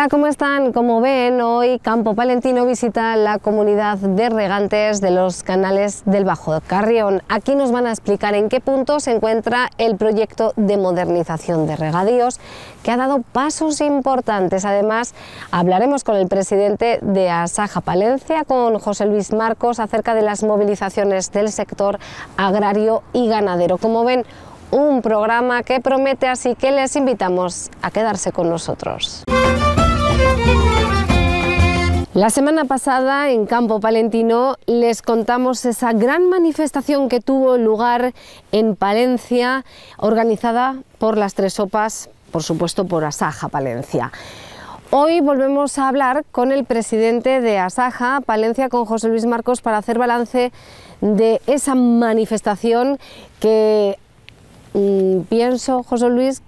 Hola, ¿cómo están? Como ven, hoy Campo Palentino visita la comunidad de regantes de los canales del Bajo Carrión. Aquí nos van a explicar en qué punto se encuentra el proyecto de modernización de regadíos, que ha dado pasos importantes. Además, hablaremos con el presidente de Asaja Palencia, con José Luis Marcos, acerca de las movilizaciones del sector agrario y ganadero. Como ven, un programa que promete, así que les invitamos a quedarse con nosotros. La semana pasada en Campo Palentino les contamos esa gran manifestación que tuvo lugar en Palencia, organizada por las tres sopas, por supuesto por Asaja Palencia. Hoy volvemos a hablar con el presidente de Asaja Palencia, con José Luis Marcos, para hacer balance de esa manifestación que mm, pienso, José Luis,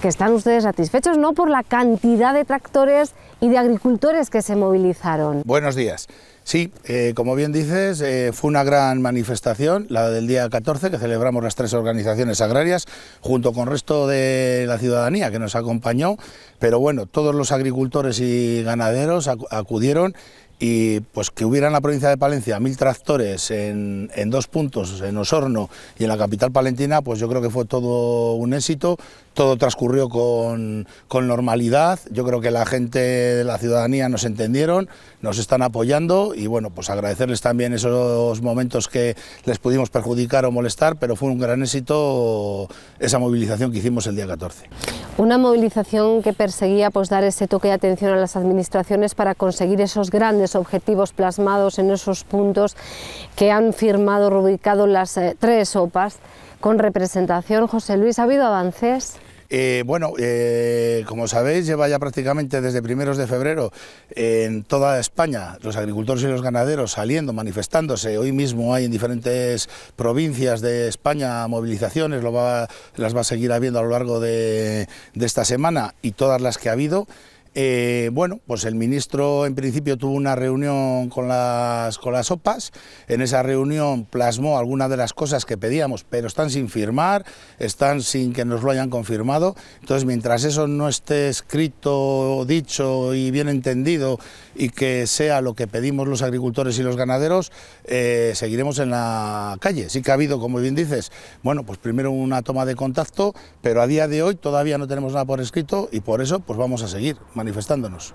que están ustedes satisfechos, ¿no? Por la cantidad de tractores y de agricultores que se movilizaron. Buenos días. Sí, eh, como bien dices, eh, fue una gran manifestación, la del día 14, que celebramos las tres organizaciones agrarias, junto con el resto de la ciudadanía que nos acompañó. Pero bueno, todos los agricultores y ganaderos acudieron y pues que hubiera en la provincia de Palencia mil tractores en, dos puntos, en Osorno y en la capital palentina, pues yo creo que fue todo un éxito, todo transcurrió con, con normalidad, yo creo que la gente de la ciudadanía nos entendieron, nos están apoyando y bueno, pues agradecerles también esos momentos que les pudimos perjudicar o molestar, pero fue un gran éxito esa movilización que hicimos el día 14. Una movilización que perseguía pues dar ese toque de atención a las administraciones para conseguir esos grandes objetivos plasmados en esos puntos que han firmado, reubicado las eh, tres OPAs con representación. José Luis, ¿ha habido avances? Eh, bueno, eh, como sabéis, lleva ya prácticamente desde primeros de febrero en toda España los agricultores y los ganaderos saliendo, manifestándose. Hoy mismo hay en diferentes provincias de España movilizaciones, las va a seguir habiendo a lo largo de, de esta semana y todas las que ha habido. Eh, bueno, pues el ministro en principio tuvo una reunión con las, con las OPAs, en esa reunión plasmó algunas de las cosas que pedíamos, pero están sin firmar, están sin que nos lo hayan confirmado, entonces mientras eso no esté escrito, dicho y bien entendido y que sea lo que pedimos los agricultores y los ganaderos, eh, seguiremos en la calle. Sí que ha habido, como bien dices, bueno, pues primero una toma de contacto, pero a día de hoy todavía no tenemos nada por escrito y por eso pues vamos a seguir manifestándonos.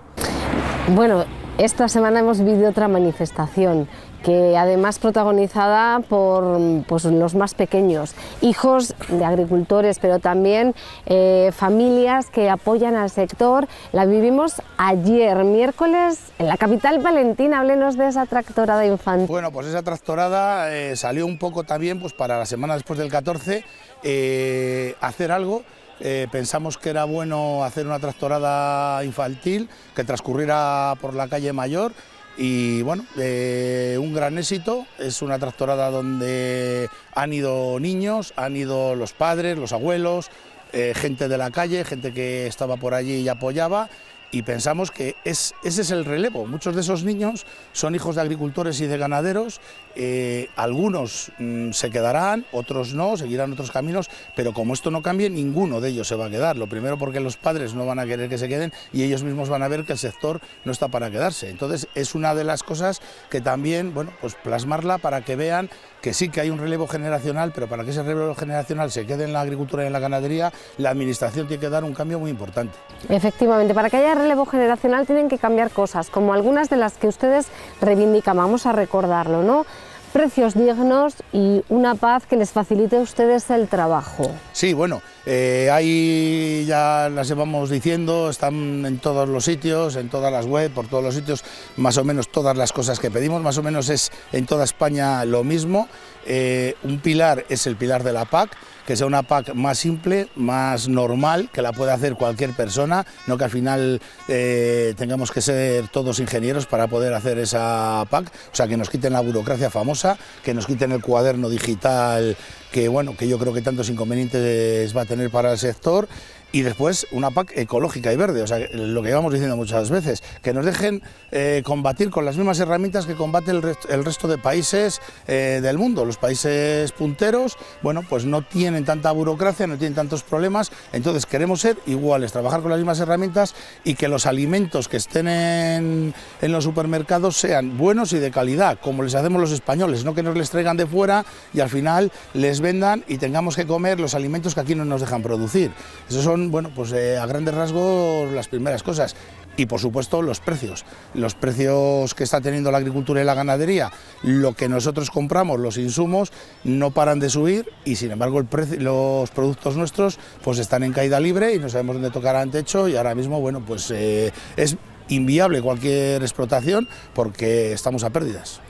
Bueno, esta semana hemos vivido otra manifestación que además protagonizada por pues, los más pequeños, hijos de agricultores, pero también eh, familias que apoyan al sector. La vivimos ayer, miércoles, en la capital Valentina. Háblenos de esa tractorada infantil. Bueno, pues esa tractorada eh, salió un poco también pues, para la semana después del 14, eh, hacer algo eh, pensamos que era bueno hacer una tractorada infantil que transcurriera por la calle Mayor y bueno, eh, un gran éxito, es una tractorada donde han ido niños, han ido los padres, los abuelos, eh, gente de la calle, gente que estaba por allí y apoyaba y pensamos que ese es el relevo. Muchos de esos niños son hijos de agricultores y de ganaderos, eh, algunos mm, se quedarán, otros no, seguirán otros caminos, pero como esto no cambie, ninguno de ellos se va a quedar. Lo primero porque los padres no van a querer que se queden y ellos mismos van a ver que el sector no está para quedarse. Entonces es una de las cosas que también, bueno, pues plasmarla para que vean que sí que hay un relevo generacional, pero para que ese relevo generacional se quede en la agricultura y en la ganadería, la administración tiene que dar un cambio muy importante. Efectivamente, para que haya relevo generacional tienen que cambiar cosas, como algunas de las que ustedes reivindican, vamos a recordarlo, ¿no? Precios dignos y una paz que les facilite a ustedes el trabajo. Sí, bueno, eh, ahí ya las llevamos diciendo, están en todos los sitios, en todas las web, por todos los sitios, más o menos todas las cosas que pedimos, más o menos es en toda España lo mismo. Eh, un pilar es el pilar de la PAC, que sea una PAC más simple, más normal, que la pueda hacer cualquier persona, no que al final eh, tengamos que ser todos ingenieros para poder hacer esa PAC, o sea, que nos quiten la burocracia famosa, que nos quiten el cuaderno digital que bueno, que yo creo que tantos inconvenientes va a tener para el sector y después una PAC ecológica y verde, o sea, lo que llevamos diciendo muchas veces, que nos dejen eh, combatir con las mismas herramientas que combate el, el resto de países eh, del mundo. Los países punteros, bueno, pues no tienen tanta burocracia, no tienen tantos problemas, entonces queremos ser iguales, trabajar con las mismas herramientas y que los alimentos que estén en, en los supermercados sean buenos y de calidad, como les hacemos los españoles, no que nos les traigan de fuera y al final les vendan y tengamos que comer los alimentos que aquí no nos dejan producir. Esos son bueno, pues eh, a grandes rasgos las primeras cosas. Y por supuesto los precios, los precios que está teniendo la agricultura y la ganadería, lo que nosotros compramos, los insumos, no paran de subir y sin embargo los productos nuestros pues están en caída libre y no sabemos dónde tocarán techo y ahora mismo bueno pues eh, es inviable cualquier explotación porque estamos a pérdidas.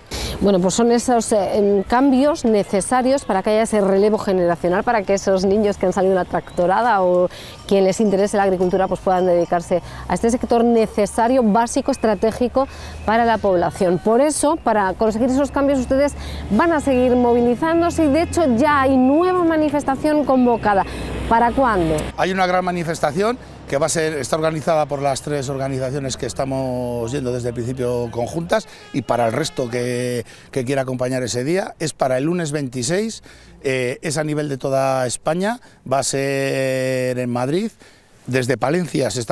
Bueno, pues son esos eh, cambios necesarios para que haya ese relevo generacional, para que esos niños que han salido de la tractorada o quien les interese la agricultura pues puedan dedicarse a este sector necesario, básico, estratégico para la población. Por eso, para conseguir esos cambios, ustedes van a seguir movilizándose y de hecho ya hay nueva manifestación convocada. ¿Para cuándo? Hay una gran manifestación que va a ser, está organizada por las tres organizaciones que estamos yendo desde el principio conjuntas y para el resto que, quiera acompañar ese día. Es para el lunes 26, eh, es a nivel de toda España, va a ser en Madrid desde Palencia se,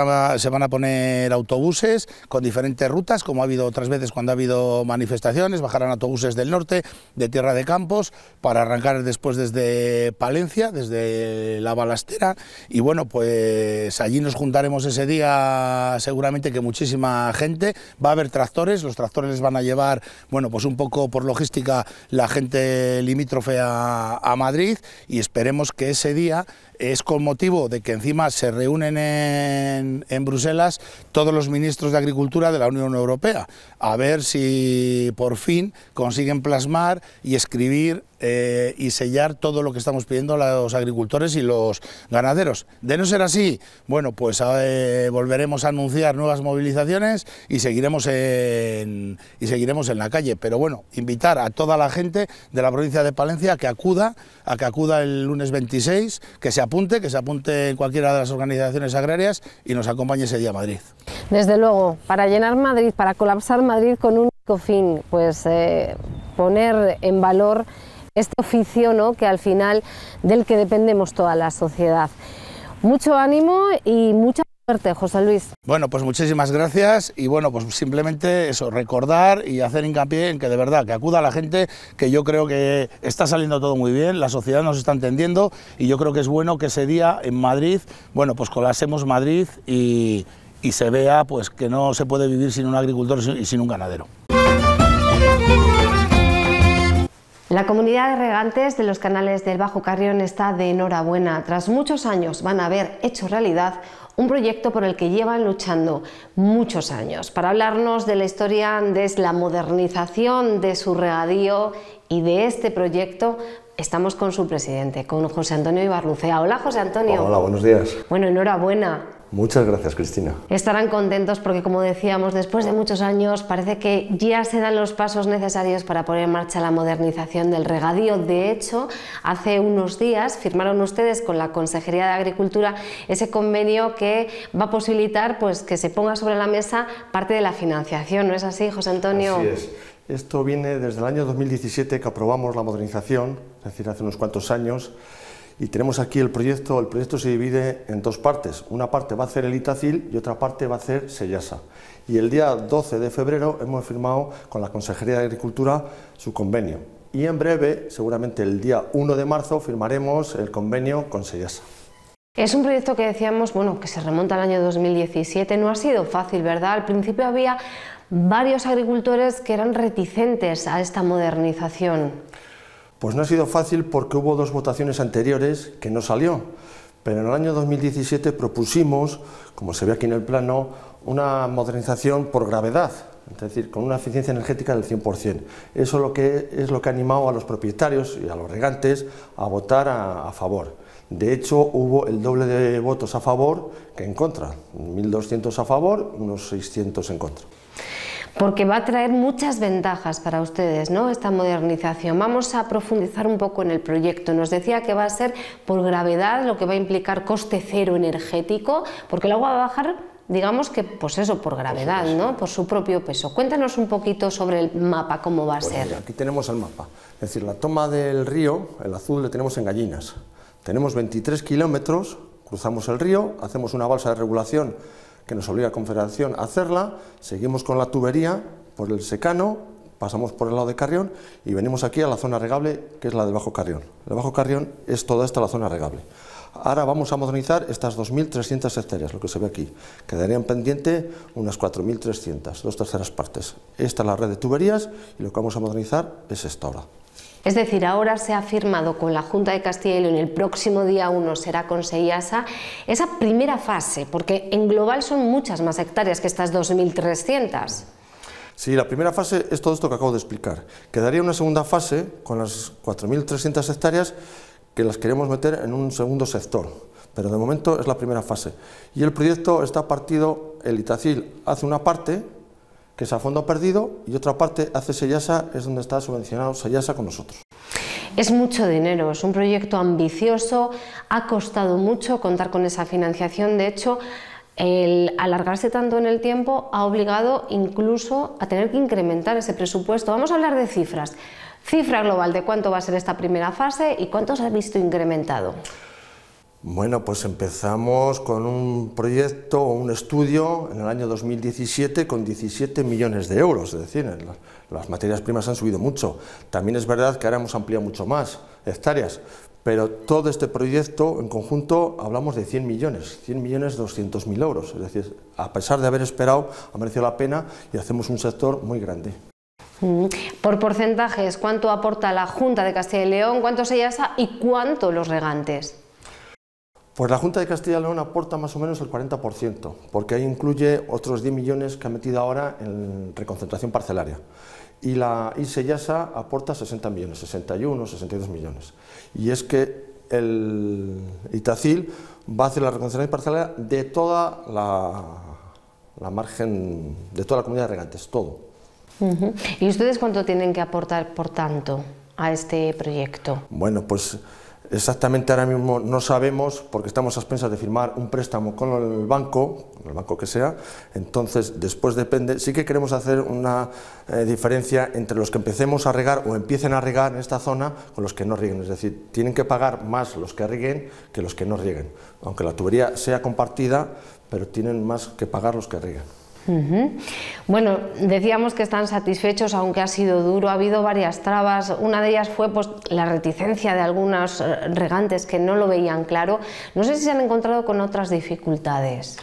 van a poner autobuses con diferentes rutas, como ha habido otras veces cuando ha habido manifestaciones, bajarán autobuses del norte, de Tierra de Campos, para arrancar después desde Palencia, desde La Balastera, y bueno, pues allí nos juntaremos ese día seguramente que muchísima gente, va a haber tractores, los tractores les van a llevar, bueno, pues un poco por logística la gente limítrofe a Madrid, y esperemos que ese día es con motivo de que encima se reúnen en, Bruselas todos los ministros de Agricultura de la Unión Europea, a ver si por fin consiguen plasmar y escribir eh, y sellar todo lo que estamos pidiendo a los agricultores y los ganaderos. De no ser así, bueno, pues ah, eh, volveremos a anunciar nuevas movilizaciones y seguiremos, en, y seguiremos en la calle. Pero bueno, invitar a toda la gente de la provincia de Palencia a que acuda, a que acuda el lunes 26, que se apunte, que se apunte en cualquiera de las organizaciones agrarias y nos acompañe ese día a Madrid. Desde luego, para llenar Madrid, para colapsar Madrid con un único fin, pues eh, poner en valor este oficio ¿no? que al final del que dependemos toda la sociedad. Mucho ánimo y mucha suerte, José Luis. Bueno, pues muchísimas gracias y bueno, pues simplemente eso, recordar y hacer hincapié en que de verdad, que acuda la gente, que yo creo que está saliendo todo muy bien, la sociedad nos está entendiendo y yo creo que es bueno que ese día en Madrid, bueno, pues colasemos Madrid y, y se vea pues que no se puede vivir sin un agricultor y sin un ganadero. La comunidad de regantes de los canales del Bajo Carrión está de enhorabuena. Tras muchos años van a haber hecho realidad un proyecto por el que llevan luchando muchos años. Para hablarnos de la historia de la modernización de su regadío y de este proyecto, Estamos con su presidente, con José Antonio Ibarlucea. Hola, José Antonio. Hola, buenos días. Bueno, enhorabuena. Muchas gracias, Cristina. Estarán contentos porque, como decíamos, después de muchos años parece que ya se dan los pasos necesarios para poner en marcha la modernización del regadío. De hecho, hace unos días firmaron ustedes con la Consejería de Agricultura ese convenio que va a posibilitar pues, que se ponga sobre la mesa parte de la financiación. ¿No es así, José Antonio? Así es. Esto viene desde el año 2017 que aprobamos la modernización es decir, hace unos cuantos años. Y tenemos aquí el proyecto, el proyecto se divide en dos partes. Una parte va a hacer el Itacil y otra parte va a hacer Sellasa. Y el día 12 de febrero hemos firmado con la Consejería de Agricultura su convenio. Y en breve, seguramente el día 1 de marzo, firmaremos el convenio con Sellasa. Es un proyecto que decíamos, bueno, que se remonta al año 2017. No ha sido fácil, ¿verdad? Al principio había varios agricultores que eran reticentes a esta modernización. Pues no ha sido fácil porque hubo dos votaciones anteriores que no salió, pero en el año 2017 propusimos, como se ve aquí en el plano, una modernización por gravedad, es decir, con una eficiencia energética del 100%. Eso es lo que, es ha animado a los propietarios y a los regantes a votar a, a favor. De hecho, hubo el doble de votos a favor que en contra, 1.200 a favor, unos 600 en contra porque va a traer muchas ventajas para ustedes, ¿no? Esta modernización. Vamos a profundizar un poco en el proyecto. Nos decía que va a ser por gravedad, lo que va a implicar coste cero energético, porque el agua va a bajar, digamos que, pues eso, por gravedad, ¿no? Por su propio peso. Cuéntanos un poquito sobre el mapa, cómo va a pues ser. aquí tenemos el mapa. Es decir, la toma del río, el azul, le tenemos en gallinas. Tenemos 23 kilómetros, cruzamos el río, hacemos una balsa de regulación que nos obliga a Confederación a hacerla, seguimos con la tubería por el secano, pasamos por el lado de Carrión y venimos aquí a la zona regable, que es la de Bajo Carrión. El Bajo Carrión es toda esta la zona regable. Ahora vamos a modernizar estas 2.300 hectáreas, lo que se ve aquí. Quedarían pendiente unas 4.300, dos terceras partes. Esta es la red de tuberías y lo que vamos a modernizar es esta ahora. Es decir, ahora se ha firmado con la Junta de Castilla y León, el próximo día 1 será con Seiasa, esa primera fase, porque en global son muchas más hectáreas que estas 2.300. Sí, la primera fase es todo esto que acabo de explicar. Quedaría una segunda fase con las 4.300 hectáreas que las queremos meter en un segundo sector, pero de momento es la primera fase. Y el proyecto está partido, el Itacil hace una parte, es a fondo perdido, y otra parte hace Sellasa, es donde está subvencionado Sellasa con nosotros. Es mucho dinero, es un proyecto ambicioso, ha costado mucho contar con esa financiación, de hecho, el alargarse tanto en el tiempo ha obligado incluso a tener que incrementar ese presupuesto. Vamos a hablar de cifras. Cifra global de cuánto va a ser esta primera fase y cuánto se ha visto incrementado. Bueno, pues empezamos con un proyecto o un estudio en el año 2017 con 17 millones de euros, es decir, las, materias primas han subido mucho. También es verdad que ahora hemos ampliado mucho más hectáreas, pero todo este proyecto en conjunto hablamos de 100 millones, 100 millones 200 mil euros, es decir, a pesar de haber esperado, ha merecido la pena y hacemos un sector muy grande. Mm. Por porcentajes, ¿cuánto aporta la Junta de Castilla y León? ¿Cuánto se yasa y cuánto los regantes? Pues la Junta de Castilla y León aporta más o menos el 40%, porque ahí incluye otros 10 millones que ha metido ahora en reconcentración parcelaria. Y la ISEYASA aporta 60 millones, 61, 62 millones. Y es que el Itacil va a hacer la reconcentración parcelaria de toda la, margen, de toda la comunidad de regantes, todo. ¿Y ustedes cuánto tienen que aportar, por tanto, a este proyecto? Bueno, pues Exactamente ahora mismo no sabemos porque estamos a expensas de firmar un préstamo con el banco, el banco que sea, entonces después depende, sí que queremos hacer una eh, diferencia entre los que empecemos a regar o empiecen a regar en esta zona con los que no rieguen, es decir, tienen que pagar más los que rieguen que los que no rieguen, aunque la tubería sea compartida, pero tienen más que pagar los que rieguen. Bueno, decíamos que están satisfechos, aunque ha sido duro, ha habido varias trabas. Una de ellas fue pues, la reticencia de algunos eh, regantes que no lo veían claro. No sé si se han encontrado con otras dificultades.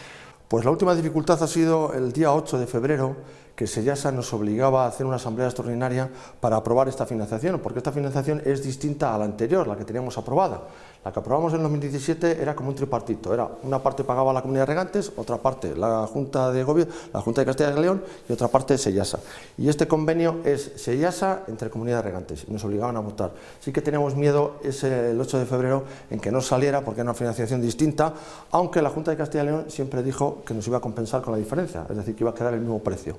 Pues la última dificultad ha sido el día 8 de febrero, que Sellasa nos obligaba a hacer una asamblea extraordinaria para aprobar esta financiación, porque esta financiación es distinta a la anterior, la que teníamos aprobada. La que aprobamos en 2017 era como un tripartito, era una parte pagaba la Comunidad de Regantes, otra parte la Junta de Gobierno, la Junta de Castilla y León y otra parte Sellasa. Y este convenio es Sellasa entre Comunidad de Regantes y nos obligaban a votar. Sí que teníamos miedo ese, el 8 de febrero en que no saliera porque era una financiación distinta, aunque la Junta de Castilla y León siempre dijo que nos iba a compensar con la diferencia, es decir, que iba a quedar el mismo precio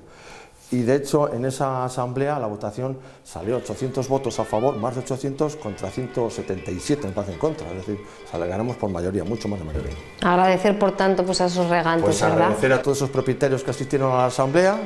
y de hecho en esa asamblea la votación salió 800 votos a favor, más de 800 contra 177 en paz en contra, es decir, ganamos por mayoría, mucho más de mayoría. Agradecer por tanto pues a esos regantes, pues agradecer a todos esos propietarios que asistieron a la asamblea,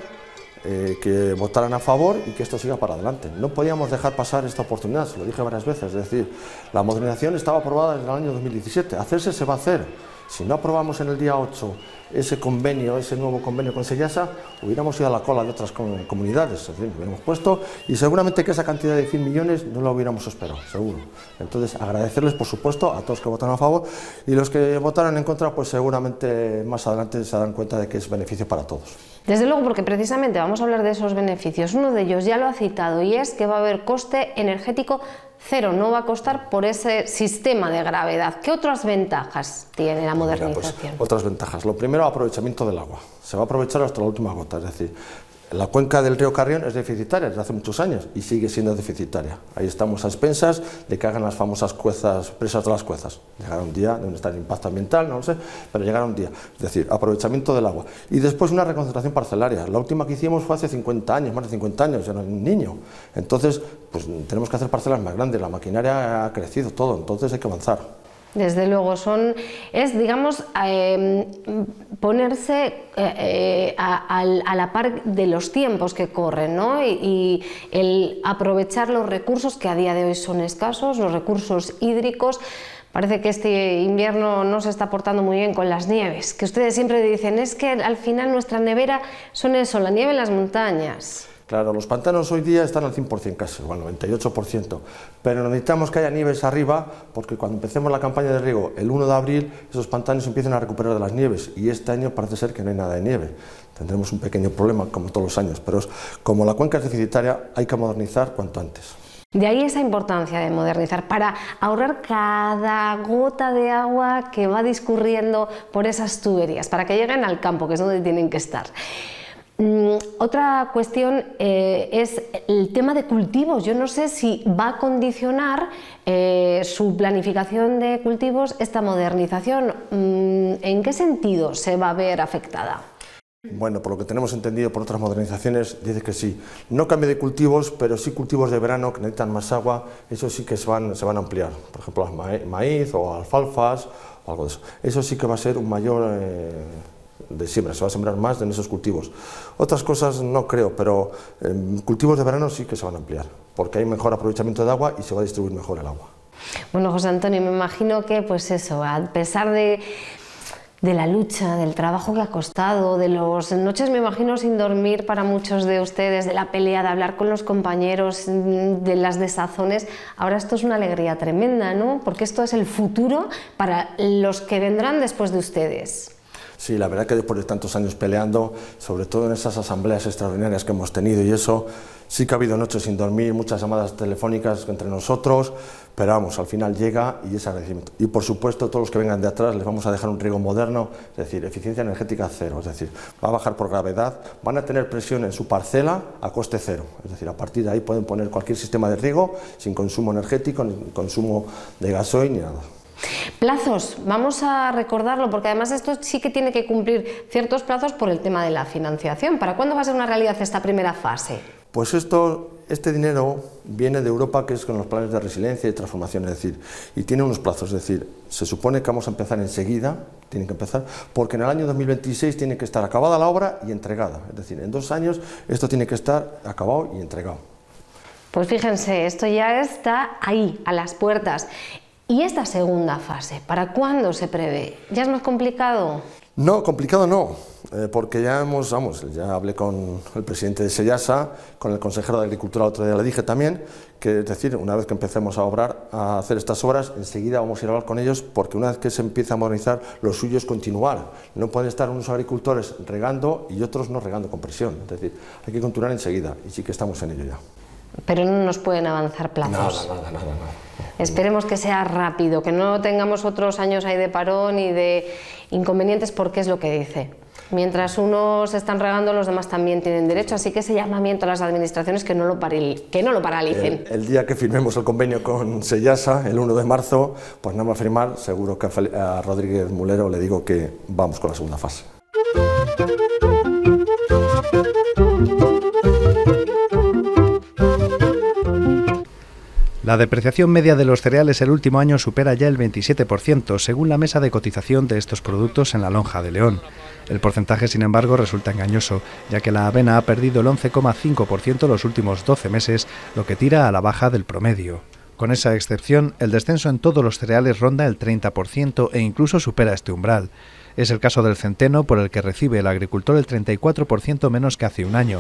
eh, que votaran a favor y que esto siga para adelante. No podíamos dejar pasar esta oportunidad, se lo dije varias veces, es decir, la modernización estaba aprobada desde el año 2017, hacerse se va a hacer. Si no aprobamos en el día 8 ese convenio, ese nuevo convenio con Sellasa, hubiéramos ido a la cola de otras comunidades, es decir, hubiéramos puesto y seguramente que esa cantidad de 100 millones no la hubiéramos esperado, seguro. Entonces, agradecerles, por supuesto, a todos que votaron a favor y los que votaron en contra, pues seguramente más adelante se darán cuenta de que es beneficio para todos. Desde luego, porque precisamente vamos a hablar de esos beneficios. Uno de ellos ya lo ha citado y es que va a haber coste energético cero no va a costar por ese sistema de gravedad. ¿Qué otras ventajas tiene la pues, modernización? otras ventajas. Lo primero, aprovechamiento del agua. Se va a aprovechar hasta la última gota, es decir, la cuenca del río Carrión es deficitaria desde hace muchos años y sigue siendo deficitaria. Ahí estamos a expensas de que hagan las famosas cuezas, presas de las cuezas. Llegará un día, donde está el impacto ambiental, no lo sé, pero llegará un día. Es decir, aprovechamiento del agua. Y después una reconcentración parcelaria. La última que hicimos fue hace 50 años, más de 50 años, yo era un niño. Entonces, pues tenemos que hacer parcelas más grandes, la maquinaria ha crecido todo, entonces hay que avanzar. Desde luego, son, es, digamos, em, ponerse eh, eh, a, la par de los tiempos que corren, ¿no? Y, y, el aprovechar los recursos que a día de hoy son escasos, los recursos hídricos. Parece que este invierno no se está portando muy bien con las nieves, que ustedes siempre dicen, es que al final nuestra nevera son eso, la nieve en las montañas. Claro, los pantanos hoy día están al 100% casi, al 98%, pero necesitamos que haya nieves arriba porque cuando empecemos la campaña de riego el 1 de abril, esos pantanos empiezan a recuperar de las nieves y este año parece ser que no hay nada de nieve. Tendremos un pequeño problema como todos los años, pero como la cuenca es deficitaria, hay que modernizar cuanto antes. De ahí esa importancia de modernizar para ahorrar cada gota de agua que va discurriendo por esas tuberías, para que lleguen al campo, que es donde tienen que estar. Mm, otra cuestión eh, es el tema de cultivos. Yo no sé si va a condicionar eh, su planificación de cultivos esta modernización. Mm, ¿En qué sentido se va a ver afectada? Bueno, por lo que tenemos entendido por otras modernizaciones, dice que sí. No cambio de cultivos, pero sí cultivos de verano que necesitan más agua, eso sí que se van, se van a ampliar. Por ejemplo, maíz o alfalfas o algo de eso. Eso sí que va a ser un mayor... Eh, de siembra, se va a sembrar más en esos cultivos. Otras cosas no creo, pero em, cultivos de verano sí que se van a ampliar, porque hay mejor aprovechamiento de agua y se va a distribuir mejor el agua. Bueno, José Antonio, me imagino que pues eso, a pesar de, de la lucha, del trabajo que ha costado, de las noches, me imagino, sin dormir para muchos de ustedes, de la pelea, de hablar con los compañeros, de las desazones, ahora esto es una alegría tremenda, ¿no? Porque esto es el futuro para los que vendrán después de ustedes. Sí, la verdad que después de tantos años peleando, sobre todo en esas asambleas extraordinarias que hemos tenido y eso, sí que ha habido noches sin dormir, muchas llamadas telefónicas entre nosotros, pero vamos, al final llega y es agradecimiento. Y por supuesto, todos los que vengan de atrás les vamos a dejar un riego moderno, es decir, eficiencia energética cero, es decir, va a bajar por gravedad, van a tener presión en su parcela a coste cero, es decir, a partir de ahí pueden poner cualquier sistema de riego sin consumo energético, ni consumo de gasoil ni nada. Plazos, vamos a recordarlo porque además esto sí que tiene que cumplir ciertos plazos por el tema de la financiación. ¿Para cuándo va a ser una realidad esta primera fase? Pues esto, este dinero viene de Europa, que es con los planes de resiliencia y transformación, es decir, y tiene unos plazos, es decir, se supone que vamos a empezar enseguida, tiene que empezar, porque en el año 2026 tiene que estar acabada la obra y entregada, es decir, en dos años esto tiene que estar acabado y entregado. Pues fíjense, esto ya está ahí, a las puertas. ¿Y esta segunda fase, para cuándo se prevé? ¿Ya es más complicado? No, complicado no, eh, porque ya hemos, vamos, ya hablé con el presidente de Sellasa, con el consejero de Agricultura, otro día le dije también, que es decir, una vez que empecemos a obrar, a hacer estas obras, enseguida vamos a ir a hablar con ellos, porque una vez que se empieza a modernizar, lo suyo es continuar. No pueden estar unos agricultores regando y otros no regando con presión, es decir, hay que continuar enseguida, y sí que estamos en ello ya. Pero no nos pueden avanzar plazos. Nada, nada, nada, Esperemos que sea rápido, que no tengamos otros años ahí de parón y de inconvenientes, porque es lo que dice. Mientras unos están regando, los demás también tienen derecho, así que ese llamamiento a las administraciones que no lo, que no lo paralicen. El, día que firmemos el convenio con Sellasa, el 1 de marzo, pues va a firmar, seguro que a, a Rodríguez Mulero le digo que vamos con la segunda fase. La depreciación media de los cereales el último año supera ya el 27%, según la mesa de cotización de estos productos en la lonja de León. El porcentaje, sin embargo, resulta engañoso, ya que la avena ha perdido el 11,5% los últimos 12 meses, lo que tira a la baja del promedio. Con esa excepción, el descenso en todos los cereales ronda el 30% e incluso supera este umbral. Es el caso del centeno, por el que recibe el agricultor el 34% menos que hace un año.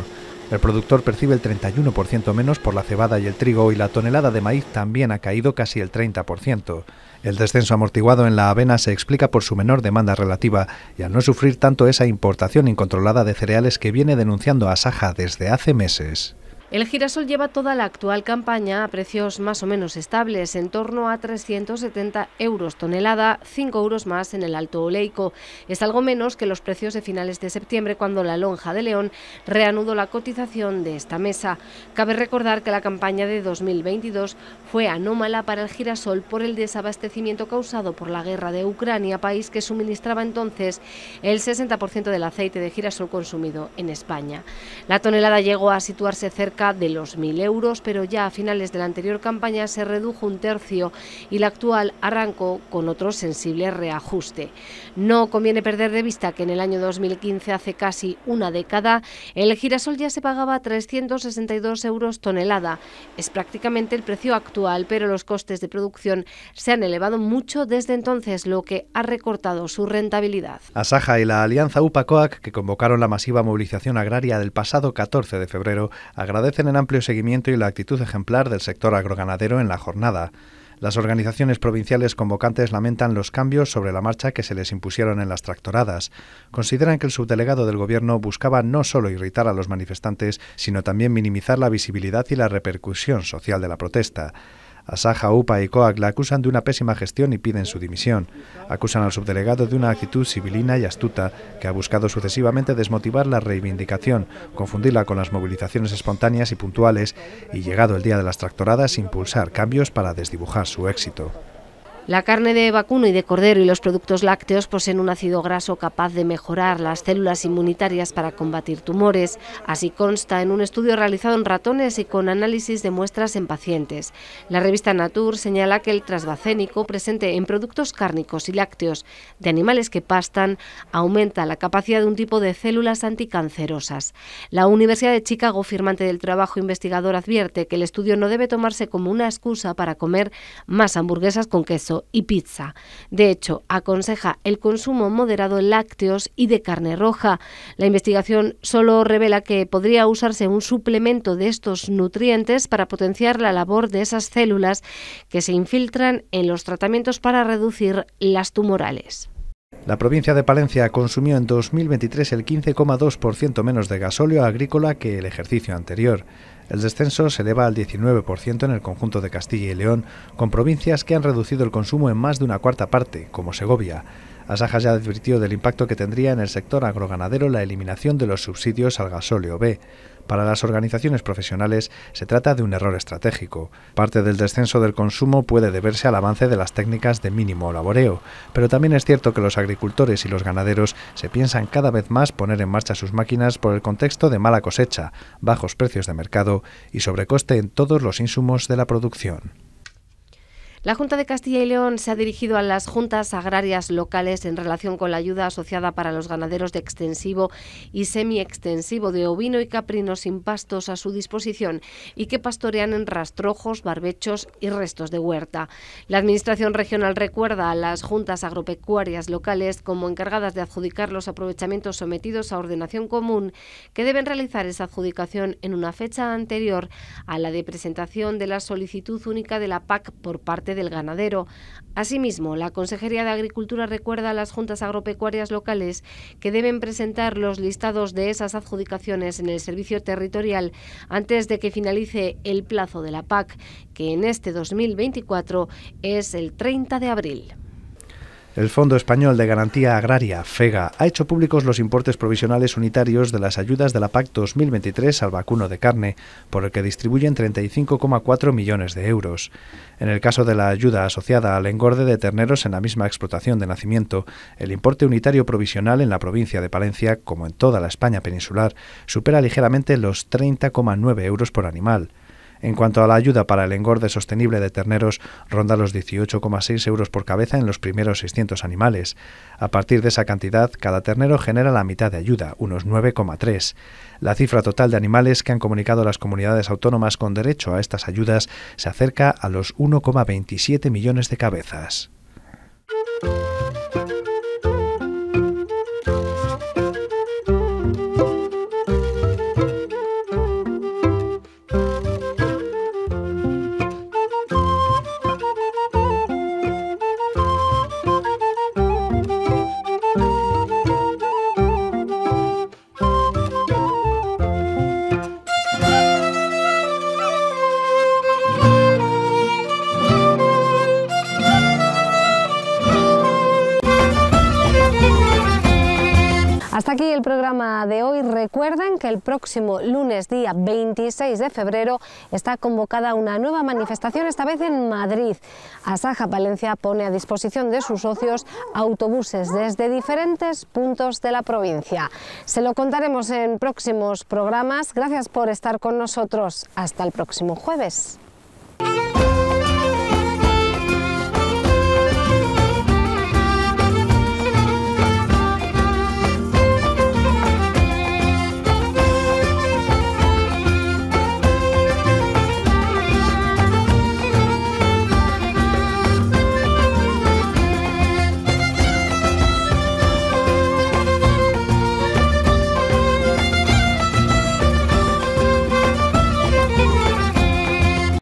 El productor percibe el 31% menos por la cebada y el trigo y la tonelada de maíz también ha caído casi el 30%. El descenso amortiguado en la avena se explica por su menor demanda relativa y al no sufrir tanto esa importación incontrolada de cereales que viene denunciando Asaja desde hace meses. El girasol lleva toda la actual campaña a precios más o menos estables, en torno a 370 euros tonelada, 5 euros más en el Alto Oleico. Es algo menos que los precios de finales de septiembre, cuando la lonja de León reanudó la cotización de esta mesa. Cabe recordar que la campaña de 2022 fue anómala para el girasol por el desabastecimiento causado por la guerra de Ucrania, país que suministraba entonces el 60% del aceite de girasol consumido en España. La tonelada llegó a situarse cerca de los 1.000 euros, pero ya a finales de la anterior campaña se redujo un tercio y la actual arrancó con otro sensible reajuste. No conviene perder de vista que en el año 2015, hace casi una década, el girasol ya se pagaba 362 euros tonelada. Es prácticamente el precio actual, pero los costes de producción se han elevado mucho desde entonces, lo que ha recortado su rentabilidad. Asaja y la Alianza UPACOAC, que convocaron la masiva movilización agraria del pasado 14 de febrero, agradecen agradecen el amplio seguimiento y la actitud ejemplar del sector agroganadero en la jornada. Las organizaciones provinciales convocantes lamentan los cambios sobre la marcha que se les impusieron en las tractoradas. Consideran que el subdelegado del Gobierno buscaba no solo irritar a los manifestantes, sino también minimizar la visibilidad y la repercusión social de la protesta. Asaja, UPA y COAC la acusan de una pésima gestión y piden su dimisión. Acusan al subdelegado de una actitud civilina y astuta que ha buscado sucesivamente desmotivar la reivindicación, confundirla con las movilizaciones espontáneas y puntuales y, llegado el día de las tractoradas, impulsar cambios para desdibujar su éxito. La carne de vacuno y de cordero y los productos lácteos poseen un ácido graso capaz de mejorar las células inmunitarias para combatir tumores. Así consta en un estudio realizado en ratones y con análisis de muestras en pacientes. La revista Nature señala que el transbacénico presente en productos cárnicos y lácteos de animales que pastan aumenta la capacidad de un tipo de células anticancerosas. La Universidad de Chicago, firmante del trabajo investigador, advierte que el estudio no debe tomarse como una excusa para comer más hamburguesas con queso y pizza. De hecho, aconseja el consumo moderado de lácteos y de carne roja. La investigación solo revela que podría usarse un suplemento de estos nutrientes para potenciar la labor de esas células que se infiltran en los tratamientos para reducir las tumorales. La provincia de Palencia consumió en 2023 el 15,2% menos de gasóleo agrícola que el ejercicio anterior. El descenso se eleva al 19% en el conjunto de Castilla y León, con provincias que han reducido el consumo en más de una cuarta parte, como Segovia. Asaja ya advirtió del impacto que tendría en el sector agroganadero la eliminación de los subsidios al gasóleo B. Para las organizaciones profesionales se trata de un error estratégico. Parte del descenso del consumo puede deberse al avance de las técnicas de mínimo laboreo, pero también es cierto que los agricultores y los ganaderos se piensan cada vez más poner en marcha sus máquinas por el contexto de mala cosecha, bajos precios de mercado y sobrecoste en todos los insumos de la producción. La Junta de Castilla y León se ha dirigido a las juntas agrarias locales en relación con la ayuda asociada para los ganaderos de extensivo y semi-extensivo de ovino y caprino sin pastos a su disposición y que pastorean en rastrojos, barbechos y restos de huerta. La Administración Regional recuerda a las juntas agropecuarias locales como encargadas de adjudicar los aprovechamientos sometidos a ordenación común que deben realizar esa adjudicación en una fecha anterior a la de presentación de la solicitud única de la PAC por parte del ganadero. Asimismo, la Consejería de Agricultura recuerda a las juntas agropecuarias locales que deben presentar los listados de esas adjudicaciones en el servicio territorial antes de que finalice el plazo de la PAC, que en este 2024 es el 30 de abril. El Fondo Español de Garantía Agraria, FEGA, ha hecho públicos los importes provisionales unitarios de las ayudas de la PAC 2023 al vacuno de carne, por el que distribuyen 35,4 millones de euros. En el caso de la ayuda asociada al engorde de terneros en la misma explotación de nacimiento, el importe unitario provisional en la provincia de Palencia, como en toda la España peninsular, supera ligeramente los 30,9 euros por animal. En cuanto a la ayuda para el engorde sostenible de terneros, ronda los 18,6 euros por cabeza en los primeros 600 animales. A partir de esa cantidad, cada ternero genera la mitad de ayuda, unos 9,3. La cifra total de animales que han comunicado las comunidades autónomas con derecho a estas ayudas se acerca a los 1,27 millones de cabezas. el próximo lunes día 26 de febrero está convocada una nueva manifestación, esta vez en Madrid. Asaja Palencia pone a disposición de sus socios autobuses desde diferentes puntos de la provincia. Se lo contaremos en próximos programas. Gracias por estar con nosotros. Hasta el próximo jueves.